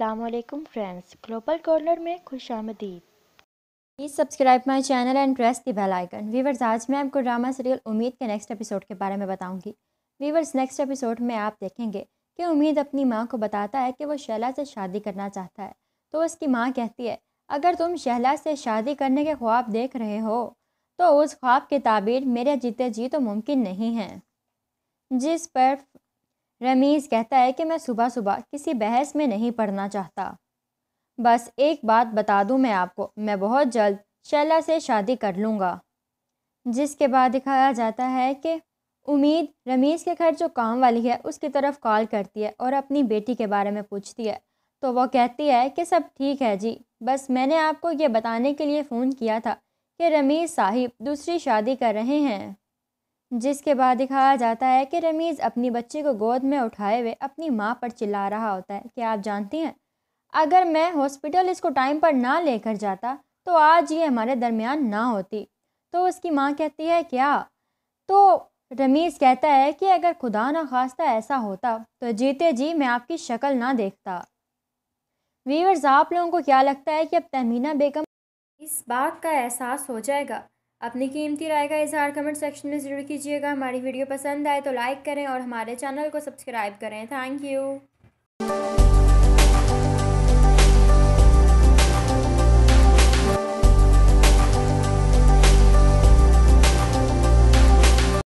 वालेकुम friends global corner में खुश आमदीद please subscribe my channel and press the bell icon viewers आज मैं आपको ड्रामा सीरियल उम्मीद के नेक्स्ट एपिसोड के बारे में बताऊंगी वीवर्स नेक्स्ट एपिसोड में आप देखेंगे कि उम्मीद अपनी माँ को बताता है कि वो शैला से शादी करना चाहता है तो उसकी माँ कहती है अगर तुम शहला से शादी करने के ख्वाब देख रहे हो तो उस ख्वाब की ताबीर मेरे जीते जी तो मुमकिन नहीं है जिस पर रमीज़ कहता है कि मैं सुबह सुबह किसी बहस में नहीं पढ़ना चाहता बस एक बात बता दूं मैं आपको मैं बहुत जल्द शैला से शादी कर लूँगा जिसके बाद दिखाया जाता है कि उम्मीद रमीज़ के घर जो काम वाली है उसकी तरफ कॉल करती है और अपनी बेटी के बारे में पूछती है तो वो कहती है कि सब ठीक है जी बस मैंने आपको ये बताने के लिए फ़ोन किया था कि रमीज़ साहिब दूसरी शादी कर रहे हैं जिसके बाद दिखाया जाता है कि रमीज़ अपनी बच्चे को गोद में उठाए हुए अपनी माँ पर चिल्ला रहा होता है क्या आप जानती हैं अगर मैं हॉस्पिटल इसको टाइम पर ना लेकर जाता तो आज ये हमारे दरमियान ना होती तो उसकी माँ कहती है क्या तो रमीज़ कहता है कि अगर खुदा ना खास्ता ऐसा होता तो जीते जी मैं आपकी शक्ल ना देखता वीवर्स आप लोगों को क्या लगता है कि अब तहमीना बेगम इस बात का एहसास हो जाएगा अपनी कीमती राय का इजहार कमेंट सेक्शन में ज़रूर कीजिएगा हमारी वीडियो पसंद आए तो लाइक करें और हमारे चैनल को सब्सक्राइब करें थैंक यू